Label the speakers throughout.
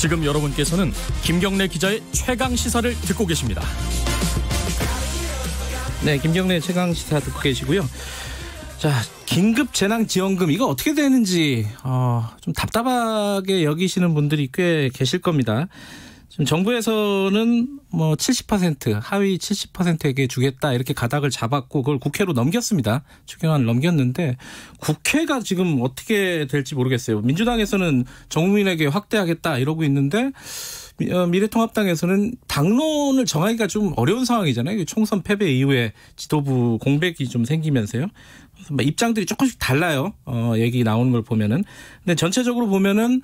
Speaker 1: 지금 여러분께서는 김경래 기자의 최강 시사를 듣고 계십니다. 네, 김경래 최강 시사 듣고 계시고요. 자, 긴급 재난 지원금 이거 어떻게 되는지 어, 좀 답답하게 여기시는 분들이 꽤 계실 겁니다. 그렇죠. 지금 정부에서는 뭐 70% 하위 70%에게 주겠다 이렇게 가닥을 잡았고 그걸 국회로 넘겼습니다. 추경안을 넘겼는데 국회가 지금 어떻게 될지 모르겠어요. 민주당에서는 정국민에게 확대하겠다 이러고 있는데 어, 미래통합당에서는 당론을 정하기가 좀 어려운 상황이잖아요. 총선 패배 이후에 지도부 공백이 좀 생기면서요. 입장들이 조금씩 달라요. 어, 얘기 나오는 걸 보면은. 근데 전체적으로 보면은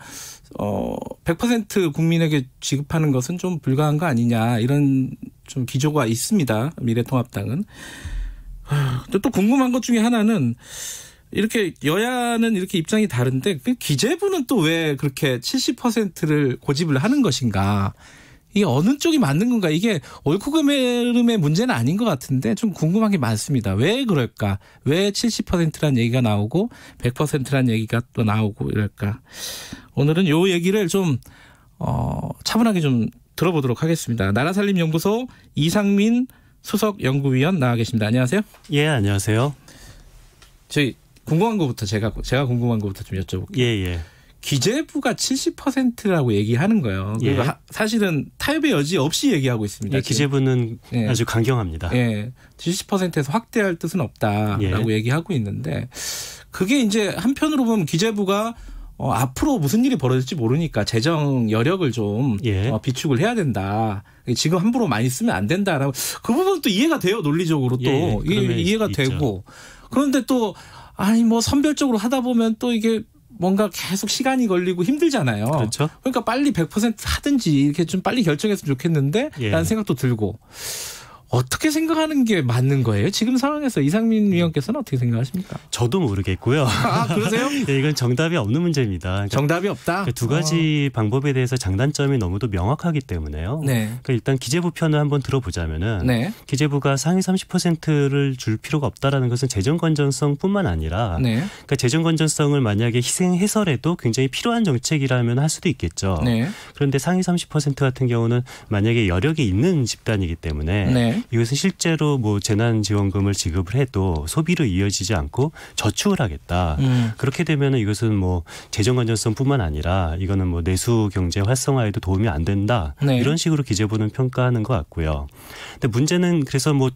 Speaker 1: 어, 100% 국민에게 지급하는 것은 좀 불가한 거 아니냐 이런 좀 기조가 있습니다. 미래통합당은. 또 궁금한 것 중에 하나는 이렇게 여야는 이렇게 입장이 다른데 그 기재부는 또 왜 그렇게 70%를 고집을 하는 것인가. 이게 어느 쪽이 맞는 건가 이게 옳고 그름의 문제는 아닌 것 같은데 좀 궁금한 게 많습니다. 왜 그럴까? 왜 70%란 얘기가 나오고 100%란 얘기가 또 나오고 이럴까? 오늘은 요 얘기를 좀 어, 차분하게 좀 들어보도록 하겠습니다. 나라살림연구소 이상민 수석 연구위원 나와 계십니다. 안녕하세요.
Speaker 2: 예, 안녕하세요.
Speaker 1: 저희 궁금한 것부터 제가 제가 궁금한 것부터좀 여쭤볼게요. 예, 예. 기재부가 70%라고 얘기하는 거예요. 예. 하, 사실은 타협의 여지 없이 얘기하고 있습니다. 예, 기재부는 예. 아주 강경합니다. 예. 70%에서 확대할 뜻은 없다라고 예. 얘기하고 있는데 그게 이제 한편으로 보면 기재부가 어, 앞으로 무슨 일이 벌어질지 모르니까 재정 여력을 좀 예. 어, 비축을 해야 된다. 지금 함부로 많이 쓰면 안 된다라고 그부분도 이해가 돼요 논리적으로 또 예, 이, 이해가 있죠. 되고 그런데 또 아니 뭐 선별적으로 하다 보면 또 이게 뭔가 계속 시간이 걸리고 힘들잖아요. 그렇죠. 그러니까 빨리 100% 하든지 이렇게 좀 빨리 결정했으면 좋겠는데 예. 라는 생각도 들고 어떻게 생각하는 게 맞는 거예요? 지금 상황에서 이상민 네. 위원께서는 어떻게 생각하십니까?
Speaker 2: 저도 모르겠고요. 아, 그러세요? 네, 이건 정답이 없는 문제입니다. 그러니까 정답이 없다. 그두 가지 어. 방법에 대해서 장단점이 너무도 명확하기 때문에요. 네. 그러니까 일단 기재부 편을 한번 들어보자면은 네. 기재부가 상위 30%를 줄 필요가 없다라는 것은 재정 건전성뿐만 아니라 네. 그러니까 재정 건전성을 만약에 희생해서라도 굉장히 필요한 정책이라면 할 수도 있겠죠. 네. 그런데 상위 30% 같은 경우는 만약에 여력이 있는 집단이기 때문에 네. 이것은 실제로 뭐 재난지원금을 지급을 해도 소비로 이어지지 않고 저축을 하겠다. 음. 그렇게 되면 이것은 뭐 재정 안전성뿐만 아니라 이거는 뭐 내수 경제 활성화에도 도움이 안 된다. 네. 이런 식으로 기재부는 평가하는 것 같고요. 근데 문제는 그래서 뭐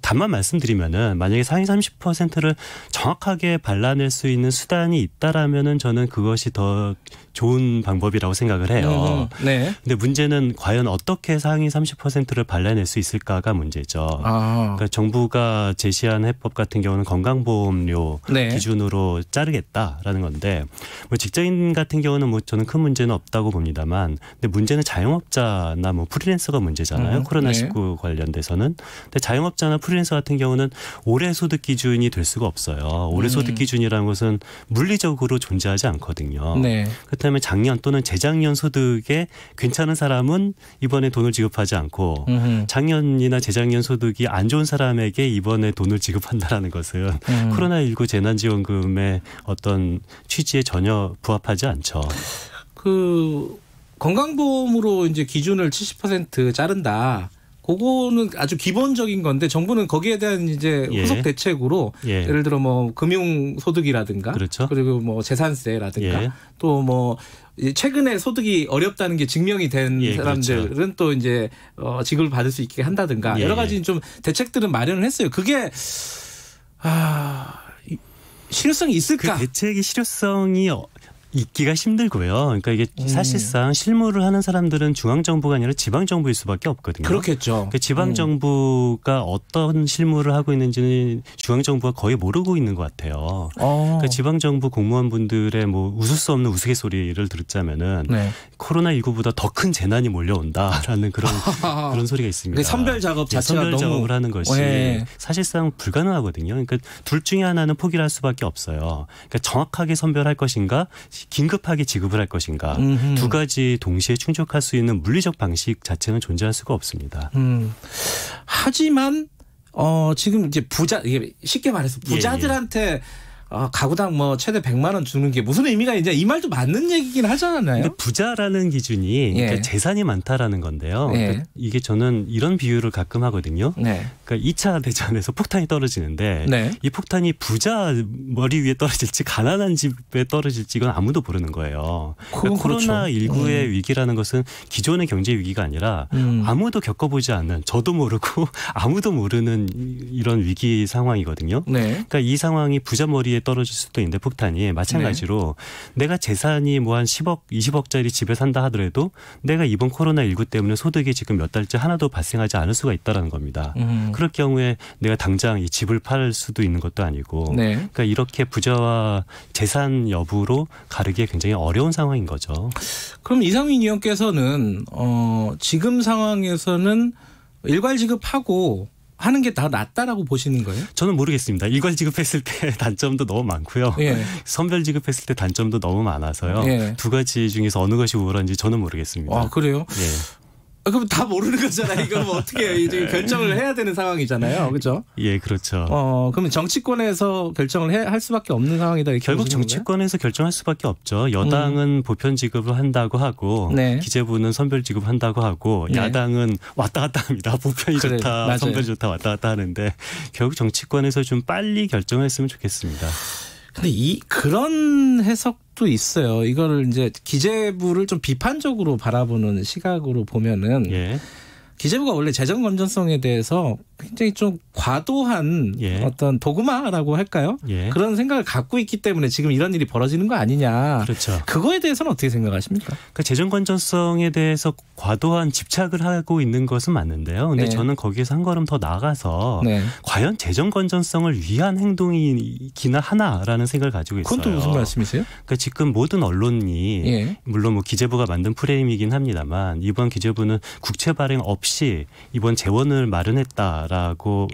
Speaker 2: 단만 말씀드리면은 만약에 상위 30%를 정확하게 발라낼 수 있는 수단이 있다라면은 저는 그것이 더 좋은 방법이라고 생각을 해요. 음, 음. 네. 근데 문제는 과연 어떻게 상위 30%를 발라낼 수 있을까가 문제죠. 아. 그러니까 정부가 제시한 해법 같은 경우는 건강보험료 네. 기준으로 자르겠다라는 건데 뭐 직장인 같은 경우는 뭐 저는 큰 문제는 없다고 봅니다만 근데 문제는 자영업자나 뭐 프리랜서가 문제잖아요. 음, 코로나19 네. 관련돼서는. 근데 자영업자나 프리랜서 같은 경우는 올해 소득 기준이 될 수가 없어요. 올해 음. 소득 기준이라는 것은 물리적으로 존재하지 않거든요. 네. 그렇다면 작년 또는 재작년 소득에 괜찮은 사람은 이번에 돈을 지급하지 않고 음 작년이나 재작년 소득이 안 좋은 사람에게 이번에 돈을 지급한다라는 것은 음. 코로나19 재난지원금의 어떤 취지에 전혀 부합하지 않죠.
Speaker 1: 그 건강보험으로 이제 기준을 70% 자른다. 그거는 아주 기본적인 건데 정부는 거기에 대한 이제 예. 후속 대책으로 예. 를 들어 뭐 금융 소득이라든가 그렇죠. 그리고뭐 재산세라든가 예. 또뭐 최근에 소득이 어렵다는 게 증명이 된 예, 그렇죠. 사람들은 그렇죠. 또 이제 어 지급을 받을 수 있게 한다든가 예, 여러 예. 가지 좀 대책들은 마련을 했어요. 그게 아
Speaker 2: 실효성이 있을까? 그 대책의 실효성이 있기가 힘들고요. 그러니까 이게 음. 사실상 실무를 하는 사람들은 중앙 정부가 아니라 지방 정부일 수밖에 없거든요. 그렇겠죠. 그러니까 지방 정부가 음. 어떤 실무를 하고 있는지는 중앙 정부가 거의 모르고 있는 것 같아요. 어. 그러니까 지방 정부 공무원분들의 뭐 웃을 수 없는 우스갯소리를 들었자면은 네. 코로나 19보다 더 큰 재난이 몰려온다라는 그런 그런 소리가 있습니다. 선별 작업 예, 자체가 선별 작업을 하는 것이 네. 사실상 불가능하거든요. 그러니까 둘 중에 하나는 포기를 할 수밖에 없어요. 그러니까 정확하게 선별할 것인가 긴급하게 지급을 할 것인가 음흠. 두 가지 동시에 충족할 수 있는 물리적 방식 자체는 존재할 수가 없습니다.
Speaker 1: 음. 하지만
Speaker 2: 어, 지금 이제 부자, 이게 쉽게 말해서
Speaker 1: 부자들한테 예, 예. 어, 가구당 뭐 최대 100만 원 주는 게 무슨 의미가 있냐 이 말도 맞는 얘기긴 하잖아요. 근데
Speaker 2: 부자라는 기준이 예. 그러니까 재산이 많다라는 건데요. 예. 그러니까 이게 저는 이런 비유를 가끔 하거든요. 네. 그러니까 2차 대전에서 폭탄이 떨어지는데 네. 이 폭탄이 부자 머리 위에 떨어질지 가난한 집에 떨어질지 이건 아무도 모르는 거예요. 그러니까 그렇죠. 코로나 19의 음. 위기라는 것은 기존의 경제 위기가 아니라 음. 아무도 겪어보지 않는 저도 모르고 아무도 모르는 이런 위기 상황이거든요. 네. 그러니까 이 상황이 부자 머리에 떨어질 수도 있는데 폭탄이 마찬가지로 네. 내가 재산이 뭐 한 10억, 20억짜리 집에 산다 하더라도 내가 이번 코로나 19 때문에 소득이 지금 몇 달째 하나도 발생하지 않을 수가 있다라는 겁니다. 음. 그럴 경우에 내가 당장 이 집을 팔 수도 있는 것도 아니고 네. 그러니까 이렇게 부자와 재산 여부로 가르기에 굉장히 어려운 상황인 거죠.
Speaker 1: 그럼 이상민 의원께서는 어 지금 상황에서는
Speaker 2: 일괄 지급하고 하는 게 다 낫다라고 보시는 거예요? 저는 모르겠습니다. 일괄 지급했을 때 단점도 너무 많고요. 예. 선별 지급했을 때 단점도 너무 많아서요. 예. 두 가지 중에서 어느 것이 우월한지 저는 모르겠습니다. 아, 그래요? 예.
Speaker 1: 아, 그럼 다 모르는 거잖아요. 이걸 뭐 어떻게 이제 네. 결정을 해야 되는 상황이잖아요. 그렇죠?
Speaker 2: 예, 그렇죠.
Speaker 1: 어, 그러면 정치권에서
Speaker 2: 결정을 해, 할 수밖에 없는 상황이다. 결국 정치권에서 결정할 수밖에 없죠. 여당은 음. 보편 지급을 한다고 하고 네. 기재부는 선별 지급을 한다고 하고 네. 야당은 왔다 갔다 합니다. 보편이 그래, 좋다, 맞아요. 선별이 좋다 왔다 갔다 하는데 결국 정치권에서 좀 빨리 결정했으면 좋겠습니다. 근데 이 그런 해석도 있어요. 이거를 이제
Speaker 1: 기재부를 좀 비판적으로 바라보는 시각으로 보면은 예. 기재부가 원래 재정 건전성에 대해서 굉장히 좀 과도한 예. 어떤 도그마라고
Speaker 2: 할까요? 예. 그런 생각을 갖고 있기 때문에 지금 이런 일이 벌어지는 거 아니냐. 그렇죠. 그거에 대해서는 어떻게 생각하십니까? 그러니까 재정 건전성에 대해서 과도한 집착을 하고 있는 것은 맞는데요. 근데 네. 저는 거기에서 한 걸음 더 나가서 아 네. 과연 재정 건전성을 위한 행동이기나 하나라는 생각을 가지고 있어요. 그건 또 무슨 말씀이세요? 그러니까 지금 모든 언론이 예. 물론 뭐 기재부가 만든 프레임이긴 합니다만 이번 기재부는 국채 발행 없이 이번 재원을 마련했다. 있다라고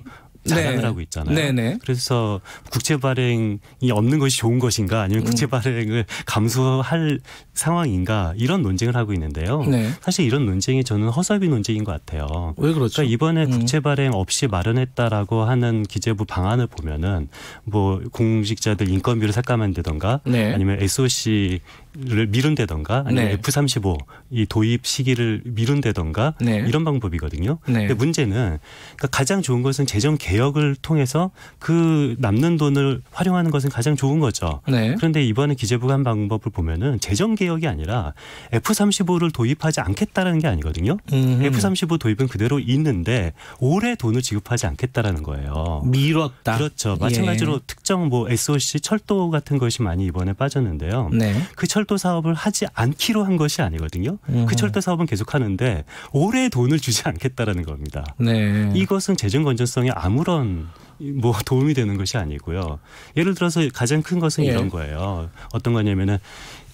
Speaker 1: 자랑을 네. 하고 있잖아요. 네네.
Speaker 2: 그래서 국채 발행이 없는 것이 좋은 것인가 아니면 음. 국채 발행을 감수할 상황인가 이런 논쟁을 하고 있는데요. 네. 사실 이런 논쟁이 저는 허섭이 논쟁인 것 같아요. 왜 그렇죠? 그러니까 이번에 음. 국채 발행 없이 마련했다라고 하는 기재부 방안을 보면은 뭐 공직자들 인건비를 삭감한다던가 네. 아니면 SOC 를미룬대던가 아니면 네. F35 이 도입 시기를 미룬대던가 네. 이런 방법이거든요. 네. 근데 문제는 그러니까 가장 좋은 것은 재정 개혁을 통해서 그 남는 돈을 활용하는 것은 가장 좋은 거죠. 네. 그런데 이번에 기재부가 한 방법을 보면은 재정 개혁이 아니라 F35를 도입하지 않겠다라는 게 아니거든요. 음흠. F35 도입은 그대로 있는데 올해 돈을 지급하지 않겠다라는 거예요. 미뤘다. 그렇죠. 마찬가지로 예. 특정 뭐 SOC 철도 같은 것이 많이 이번에 빠졌는데요. 네. 그철 철도 사업을 하지 않기로 한 것이 아니거든요. 음. 그 철도 사업은 계속 하는데 올해 돈을 주지 않겠다라는 겁니다. 네. 이것은 재정 건전성에 아무런 뭐 도움이 되는 것이 아니고요. 예를 들어서 가장 큰 것은 예. 이런 거예요. 어떤 거냐면은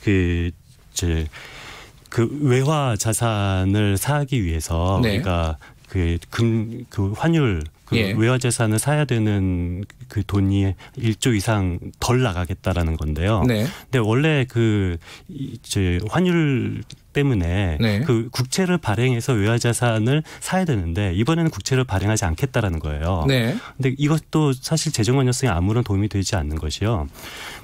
Speaker 2: 그 이제 그 외화 자산을 사기 위해서 네. 그러니까 그금그 그 환율 그 예. 외화 재산을 사야 되는 그 돈이 1조 이상 덜 나가겠다라는 건데요. 네. 근데 원래 그 이제 환율 때문에 네. 그 국채를 발행해서 외화 자산을 사야 되는데 이번에는 국채를 발행하지 않겠다라는 거예요. 그런데 네. 이것도 사실 재정 관여성에 아무런 도움이 되지 않는 것이요.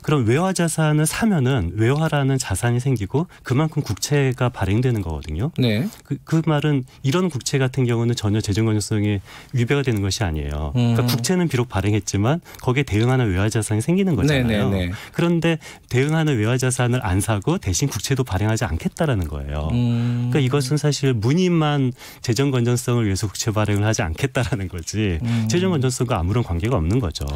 Speaker 2: 그럼 외화 자산을 사면은 외화라는 자산이 생기고 그만큼 국채가 발행되는 거거든요. 네. 그, 그 말은 이런 국채 같은 경우는 전혀 재정 관여성에 위배가 되는 것이 아니에요. 그러니까 음. 그러니까 국채는 비록 발행했지만 거기에 대응하는 외화 자산이 생기는 네, 네, 거잖아요. 그런데 대응하는 외화 자산을 안 사고 대신 국채도 발행하지 않겠다라는 거. 예요 거예요. 음. 그러니까 이것은 사실 문인만 재정 건전성을 위해서 국채 발행을 하지 않겠다라는 거지 음. 재정 건전성과 아무런 관계가 없는 거죠.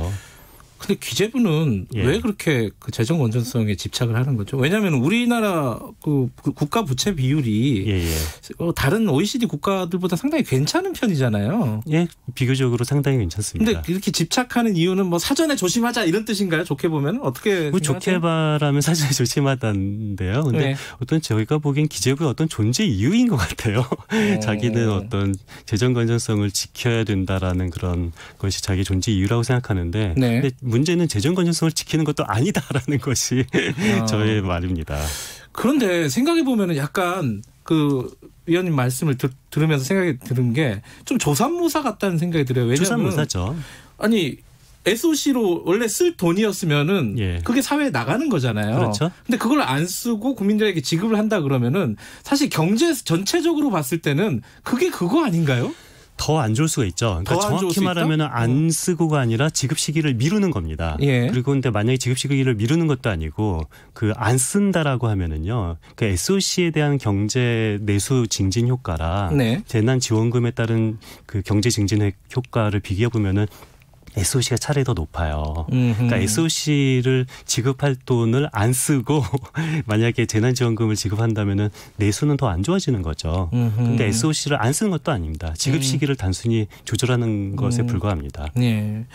Speaker 2: 근데
Speaker 1: 기재부는 예. 왜 그렇게 그 재정 건전성에 집착을 하는 거죠? 왜냐하면 우리나라 그 국가 부채 비율이 예예. 예. 어, 다른 OECD 국가들보다 상당히 괜찮은
Speaker 2: 편이잖아요. 예, 비교적으로 상당히 괜찮습니다. 근데
Speaker 1: 이렇게 집착하는 이유는 뭐 사전에 조심하자 이런 뜻인가요? 좋게 보면 어떻게? 뭐 좋게
Speaker 2: 말하면 사전에 조심하다는데요. 근데 네. 어떤 저희가 보기엔 기재부의 어떤 존재 이유인 것 같아요. 어. 자기는 어떤 재정 건전성을 지켜야 된다라는 그런 것이 자기 존재 이유라고 생각하는데. 네. 문제는 재정 건전성을 지키는 것도 아니다라는 것이 아. 저의 말입니다. 그런데
Speaker 1: 생각해 보면은 약간 그 위원님 말씀을 들, 으면서 생각이 드는 게 좀 조산모사 같다는 생각이 들어요. 왜냐면 조산모사죠. 아니 SOC로 원래 쓸 돈이었으면은 예. 그게 사회에 나가는 거잖아요. 그렇죠. 근데 그걸 안 쓰고 국민들에게 지급을 한다 그러면은 사실 경제 전체적으로 봤을 때는 그게 그거 아닌가요?
Speaker 2: 더안 좋을 수가 있죠. 그러니까 정확히 말하면 어. 안 쓰고가 아니라 지급 시기를 미루는 겁니다. 예. 그리고 근데 만약에 지급 시기를 미루는 것도 아니고 그 안 쓴다라고 하면은요. 그 SOC에 대한 경제 내수 증진 효과라 네. 재난 지원금에 따른 그 경제 증진 효과를 비교해 보면은 SOC가 차라리 더 높아요. 그러니까 음흠. 그러니까 SOC를 지급할 돈을 안 쓰고 만약에 재난지원금을 지급한다면은 내수는 더 안 좋아지는 거죠. 음흠. 근데 SOC를 안 쓰는 것도 아닙니다. 지급 음. 시기를 음. 단순히 조절하는 것에 음. 불과합니다. 네.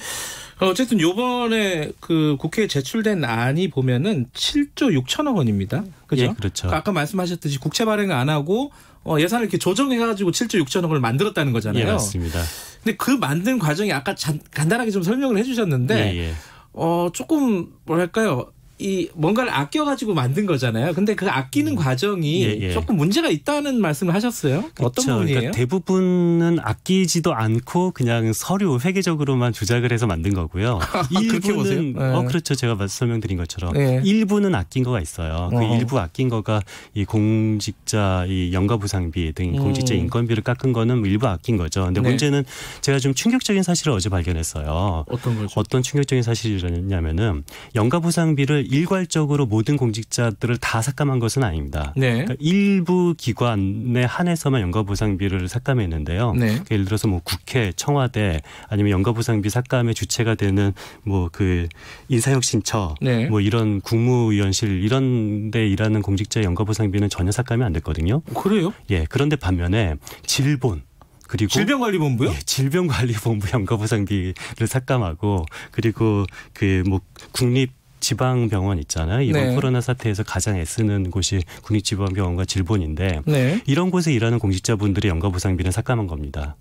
Speaker 1: 어쨌든 요번에 그 국회에 제출된 안이 보면은 7조 6천억 원입니다. 그죠? 예, 그렇죠. 아까 말씀하셨듯이 국채 발행 안 하고 어, 예산을 이렇게 조정해가지고 7조 6천억을 만들었다는 거잖아요. 예, 맞습니다. 근데 그 만든 과정이 아까 잔, 간단하게 좀 설명을 해주셨는데 예, 예. 어, 조금 뭐랄까요 이 뭔가를 아껴 가지고 만든 거잖아요. 근데 그 아끼는 음.
Speaker 2: 과정이 예, 예. 조금 문제가 있다는 말씀을 하셨어요. 그쵸. 어떤 그러니까 부분이에요? 그러니까 대부분은 아끼지도 않고 그냥 서류 회계적으로만 조작을 해서 만든 거고요. 아, 일부는 네. 어 그렇죠. 제가 설명드린 것처럼 네. 일부는 아낀 거가 있어요. 그 어. 일부 아낀 거가 이 공직자 이 연가부상비 등 음. 공직자 인건비를 깎은 거는 뭐 일부 아낀 거죠. 근데 네. 문제는 제가 좀 충격적인 사실을 어제 발견했어요. 어떤 거죠? 어떤 충격적인 사실이냐면은 연가부상비를 일괄적으로 모든 공직자들을 다 삭감한 것은 아닙니다. 네. 그러니까 일부 기관에 한해서만 연가보상비를 삭감했는데요. 네. 그러니까 예를 들어서 뭐 국회, 청와대 아니면 연가보상비 삭감의 주체가 되는 뭐 그 인사혁신처 네. 뭐 이런 국무위원실 이런 데 일하는 공직자의 연가보상비는 전혀 삭감이 안 됐거든요. 그래요? 예. 그런데 반면에 질본 그리고 질병관리본부요? 예, 질병관리본부 연가보상비를 삭감하고 그리고 그 뭐 국립 지방병원 있잖아요. 이번 네. 코로나 사태에서 가장 애쓰는 곳이 국립지방병원과 질본인데 네. 이런 곳에 일하는 공직자분들의 연가보상비는 삭감한 겁니다.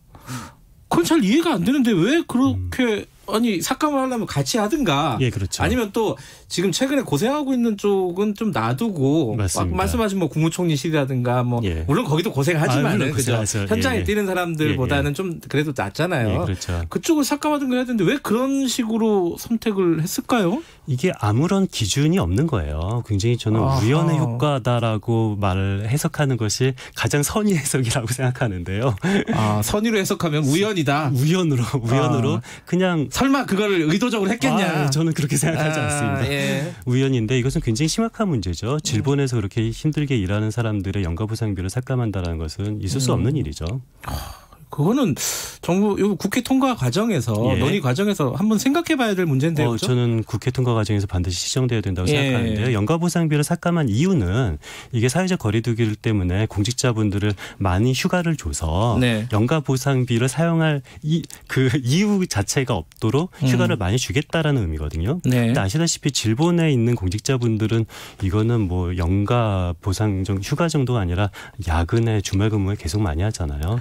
Speaker 1: 그건 잘 이해가 안 되는데 왜 그렇게 음. 아니 삭감을 하려면 같이 하든가. 예, 그렇죠. 아니면 또 지금 최근에 고생하고 있는 쪽은 좀 놔두고 맞습니다. 말씀하신 뭐 국무총리실이라든가 뭐 예. 물론 거기도 고생하지만 아, 그죠. 예, 현장에 예. 뛰는 사람들보다는 예. 예. 좀 그래도 낫잖아요. 예, 그렇죠.
Speaker 2: 그쪽을 삭감하든가 해야 되는데 왜 그런 식으로 선택을 했을까요? 이게 아무런 기준이 없는 거예요. 굉장히 저는 아하. 우연의 효과다라고 말을 해석하는 것이 가장 선의 해석이라고 생각하는데요. 아, 선의로 해석하면 우연이다. 우연으로 우연으로 아. 그냥 설마 그거를 의도적으로 했겠냐? 아, 예, 저는 그렇게 생각하지 아, 않습니다. 예. 우연인데 이것은 굉장히 심각한 문제죠. 질본에서 그렇게 힘들게 일하는 사람들의 연가보상비를 삭감한다는 것은 있을 수 음. 없는 일이죠. 아, 그거는 정부 국회 통과 과정에서 예. 논의 과정에서 한번 생각해 봐야 될 문제인데요. 어, 그렇죠? 저는 국회 통과 과정에서 반드시 시정돼야 된다고 예. 생각하는데요. 연가 보상비를 삭감한 이유는 이게 사회적 거리두기 때문에 공직자분들을 많이 휴가를 줘서 네. 연가 보상비를 사용할 이, 그 이유 자체가 없도록 음. 휴가를 많이 주겠다라는 의미거든요. 네. 근데 아시다시피 질본에 있는 공직자분들은 이거는 뭐 연가 보상 정 휴가 정도가 아니라 야근에 주말 근무에 계속 많이 하잖아요.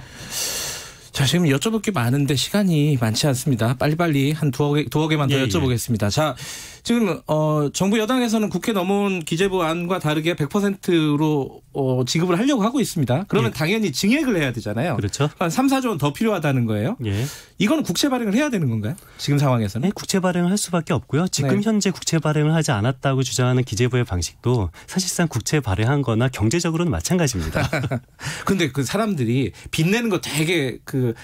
Speaker 2: 자, 지금
Speaker 1: 여쭤볼 게 많은데 시간이 많지 않습니다. 빨리빨리 한 두어 개, 두어 개만 더 예, 예. 여쭤보겠습니다. 예. 자, 지금, 어, 정부 여당에서는 국회 넘어온 기재부안과 다르게 100%로, 어, 지급을 하려고 하고 있습니다. 그러면 예. 당연히 증액을 해야 되잖아요. 그렇죠. 한 3, 4조 원 더 필요하다는
Speaker 2: 거예요. 예. 이건 국채 발행을 해야 되는 건가요? 지금 상황에서는? 네, 국채 발행을 할 수밖에 없고요. 지금 네. 현재 국채 발행을 하지 않았다고 주장하는 기재부의 방식도 사실상 국채 발행한 거나 경제적으로는 마찬가지입니다. 근데 그 사람들이 빚내는 거 되게 그그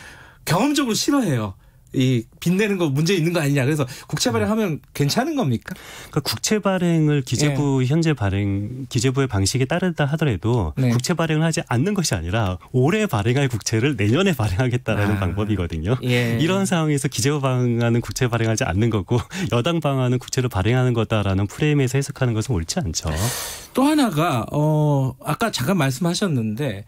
Speaker 2: 경험적으로 싫어해요. 이 빚내는 거 문제 있는 거 아니냐. 그래서 국채 발행하면 음. 네. 괜찮은 겁니까? 그러니까 국채 발행을 기재부 예. 현재 발행 기재부의 방식에 따르다 하더라도 네. 국채 발행을 하지 않는 것이 아니라 올해 발행할 국채를 내년에 발행하겠다라는 아. 방법이거든요. 예. 이런 상황에서 기재부 방안은 국채 발행하지 않는 거고 여당 방안은 국채를 발행하는 거다라는 프레임에서 해석하는 것은 옳지 않죠.
Speaker 1: 또 하나가 어 아까 잠깐 말씀하셨는데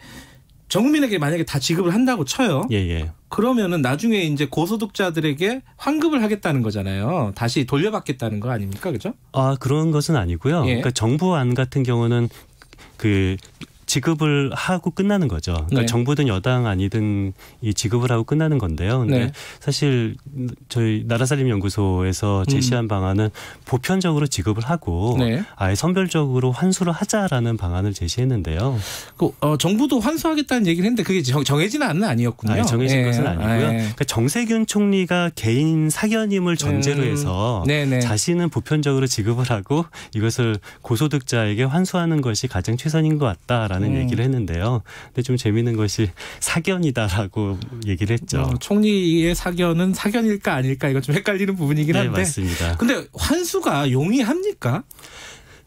Speaker 1: 전 국민에게 만약에 다 지급을 한다고 쳐요. 예, 예. 그러면은 나중에 이제 고소득자들에게 환급을 하겠다는 거잖아요. 다시 돌려받겠다는 거 아닙니까? 그죠?
Speaker 2: 아, 그런 것은 아니고요. 예. 그러니까 정부안 같은 경우는 그 지급을 하고 끝나는 거죠. 그러니까 네. 정부든 여당 아니든 이 지급을 하고 끝나는 건데요. 근데 네. 사실 저희 나라살림 연구소에서 음. 제시한 음. 방안은 보편적으로 지급을 하고 네. 아예 선별적으로 환수를 하자라는 방안을 제시했는데요. 그, 어, 정부도 환수하겠다는 얘기를 했는데 그게 정, 해지는 않는 아니었군요. 아니, 정해진 예. 것은 아니고요. 아, 예. 그러니까 정세균 총리가 개인 사견임을 전제로 음. 해서 음. 자신은 보편적으로 지급을 하고 이것을 고소득자에게 환수하는 것이 가장 최선인 것 같다라는 많은 네. 음. 네. 얘기를 했는데요. 근데 좀 재미있는 것이 사견이다라고 얘기를 했죠. 어,
Speaker 1: 총리의 사견은 사견일까 아닐까 이거 좀 헷갈리는 부분이긴 네, 한데. 네, 맞습니다. 근데
Speaker 2: 환수가 용이합니까?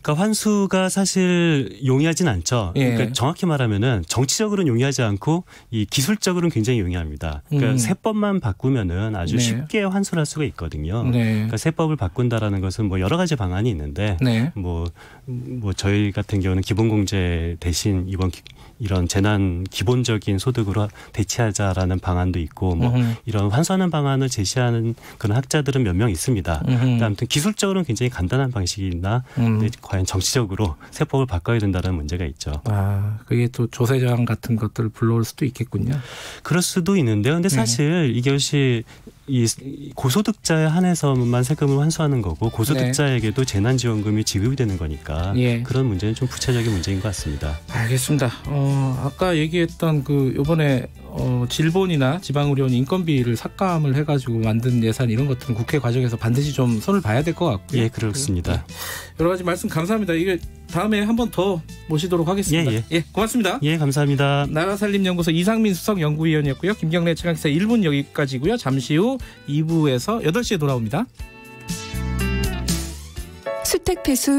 Speaker 2: 그러니까 환수가 사실 용이하진 않죠. 예. 그러니까 정확히 말하면은 정치적으로는 용이하지 않고 이 기술적으로는 굉장히 용이합니다. 그러니까 음. 세법만 바꾸면은 아주 네. 쉽게 환수를 할 수가 있거든요. 네. 그러니까 세법을 바꾼다라는 것은 뭐 여러 가지 방안이 있는데 네. 뭐, 뭐 저희 같은 경우는 기본공제 대신 이번 기, 이런 재난 기본적인 소득으로 대체하자라는 방안도 있고 뭐 이런 환수하는 방안을 제시하는 그런 학자들은 몇 명 있습니다. 그러니까 아무튼 기술적으로는 굉장히 간단한 방식이나 음. 과연 정치적으로 세법을 바꿔야 된다는 문제가 있죠. 아, 그게 또 조세저항 같은 것들을 불러올 수도 있겠군요. 그럴 수도 있는데요. 근데 네. 사실 네. 이것이 이 고소득자에 한해서만 세금을 환수하는 거고 고소득자에게도 네. 재난지원금이 지급이 되는 거니까 예. 그런 문제는 좀 부차적인 문제인 것 같습니다.
Speaker 1: 알겠습니다. 어, 아까 얘기했던 그 이번에 어, 질본이나 지방의료원 인건비를 삭감을 해가지고 만든 예산 이런 것들은 국회 과정에서 반드시 좀 손을 봐야 될 것 같고요. 예, 그렇습니다. 네. 네. 여러 가지 말씀 감사합니다. 이게 다음에 한 번 더 모시도록 하겠습니다. 예, 예. 예, 고맙습니다. 예, 감사합니다. 나라살림연구소 이상민 수석 연구위원이었고요. 김경래 최강기사 1분 여기까지고요. 잠시 후 2부에서 8시에 돌아옵니다.
Speaker 2: 수택 폐수